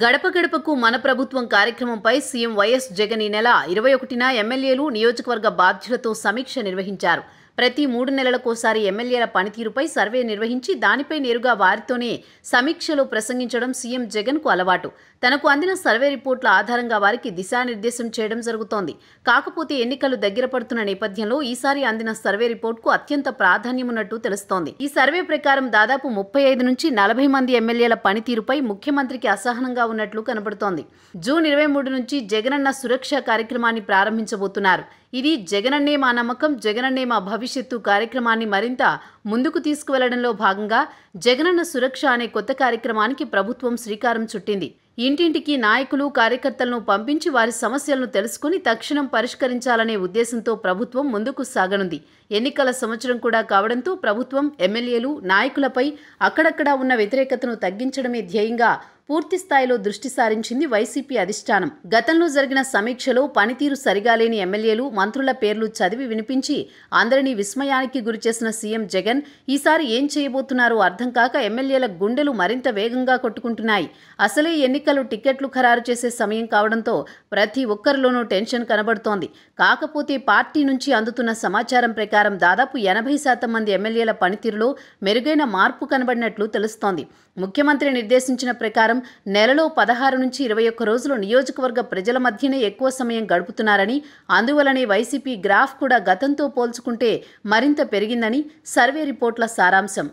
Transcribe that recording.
గడప గడపకు మన ప్రభుత్వం కార్యక్రమంపై సీఎం వైఎస్ జగన్ ఈ నెల ఇరవై ఒకటిన ఎమ్మెల్యేలు నియోజకవర్గ బాధ్యులతో సమీక్ష నిర్వహించారు ప్రతి మూడు నెలలకోసారి ఎమ్మెల్యేల పనితీరుపై సర్వే నిర్వహించి దానిపై నేరుగా వారితోనే సమీక్షలో ప్రసంగించడం సీఎం జగన్కు అలవాటు తనకు అందిన సర్వే రిపోర్టుల ఆధారంగా వారికి దిశానిర్దేశం చేయడం జరుగుతోంది కాకపోతే ఎన్నికలు దగ్గర పడుతున్న నేపథ్యంలో ఈసారి అందిన సర్వే రిపోర్టుకు అత్యంత ప్రాధాన్యమున్నట్టు తెలుస్తోంది ఈ సర్వే ప్రకారం దాదాపు ముప్పై ఐదు నుంచి నలభై మంది ఎమ్మెల్యేల పనితీరుపై ముఖ్యమంత్రికి అసహనంగా ఉన్నట్లు కనబడుతోంది జూన్ ఇరవై మూడు నుంచి జగనన్న సురక్ష కార్యక్రమాన్ని ప్రారంభించబోతున్నారు ఇది జగనన్నే మా నమ్మకం జగనన్నే మా భవిష్యత్తు కార్యక్రమాన్ని మరింత ముందుకు తీసుకువెళ్లడంలో భాగంగా జగనన్న సురక్ష అనే కొత్త కార్యక్రమానికి ప్రభుత్వం శ్రీకారం చుట్టింది ఇంటింటికి నాయకులు కార్యకర్తలను పంపించి వారి సమస్యలను తెలుసుకుని తక్షణం పరిష్కరించాలనే ఉద్దేశంతో ప్రభుత్వం ముందుకు సాగనుంది ఎన్నికల సంవత్సరం కూడా కావడంతో ప్రభుత్వం ఎమ్మెల్యేలు నాయకులపై అక్కడక్కడా ఉన్న వ్యతిరేకతను తగ్గించడమే ధ్యేయంగా పూర్తి స్థాయిలో దృష్టి సారించింది వైసీపీ అధిష్టానం గతంలో జరిగిన సమీక్షలో పనితీరు సరిగా లేని ఎమ్మెల్యేలు మంత్రుల పేర్లు చదివి వినిపించి అందరినీ విస్మయానికి గురిచేసిన సీఎం జగన్ ఈసారి ఏం చేయబోతున్నారో అర్థం కాక ఎమ్మెల్యేల గుండెలు మరింత వేగంగా కొట్టుకుంటున్నాయి అసలే ఎన్నికలు టిక్కెట్లు ఖరారు చేసే సమయం కావడంతో ప్రతి ఒక్కరిలోనూ టెన్షన్ కనబడుతోంది కాకపోతే పార్టీ నుంచి అందుతున్న సమాచారం ప్రకారం దాదాపు ఎనభై శాతం మంది ఎమ్మెల్యేల పనితీరులో మెరుగైన మార్పు కనబడినట్లు తెలుస్తోంది ముఖ్యమంత్రి నిర్దేశించిన ప్రకారం నెలలో పదహారు నుంచి ఇరవై ఒక్క రోజులు నియోజకవర్గ ప్రజల మధ్యనే ఎక్కువ సమయం గడుపుతున్నారని అందువలనే వైసీపీ గ్రాఫ్ కూడా గతంతో పోల్చుకుంటే మరింత పెరిగిందని సర్వే రిపోర్ట్ల సారాంశం